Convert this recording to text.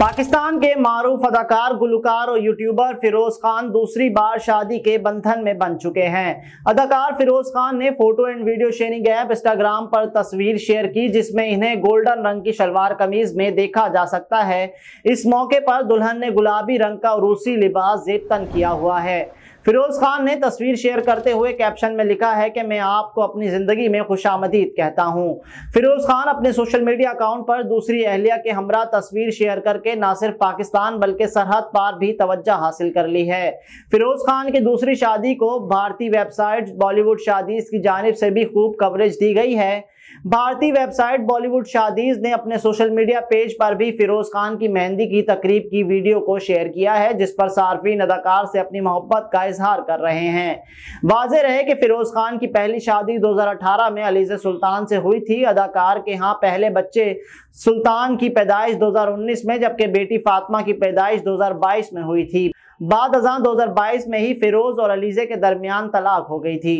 पाकिस्तान के मारूफ अदाकार गुलकार और यूट्यूबर फिरोज खान दूसरी बार शादी के बंधन में बन चुके हैं अदाकार फिरोज खान ने photo and video sharing app Instagram पर तस्वीर शेयर की जिसमें इन्हें गोल्डन रंग की शलवार कमीज में देखा जा सकता है इस मौके पर दुल्हन ने गुलाबी रंग का रूसी लिबास जेब किया हुआ है फिरोज खान ने तस्वीर शेयर करते हुए कैप्शन में लिखा है कि मैं आपको अपनी जिंदगी में खुश कहता हूँ फिरोज खान अपने सोशल मीडिया अकाउंट पर दूसरी अहलिया के हमरा तस्वीर शेयर करके न सिर्फ पाकिस्तान बल्कि सरहद पार भी तवज्जा हासिल कर ली है फिरोज खान की दूसरी शादी को भारतीय वेबसाइट बॉलीवुड शादीज की जानब से भी खूब कवरेज दी गई है भारतीय वेबसाइट बॉलीवुड शादीज ने अपने सोशल मीडिया पेज पर भी फिरोज खान की मेहंदी की तकरीब की वीडियो को शेयर किया है जिस पर सार्फिन अदाकार से अपनी मोहब्बत का इजहार कर रहे हैं वाजह रहे कि फिरोज खान की पहली शादी 2018 में अलीज़ सुल्तान से हुई थी अदाकार के यहाँ पहले बच्चे सुल्तान की पैदाइश 2019 में जबकि बेटी फातमा की पैदाइश 2022 में हुई थी बाद हजार 2022 में ही फिरोज और अलीज़े के दरमियान तलाक हो गई थी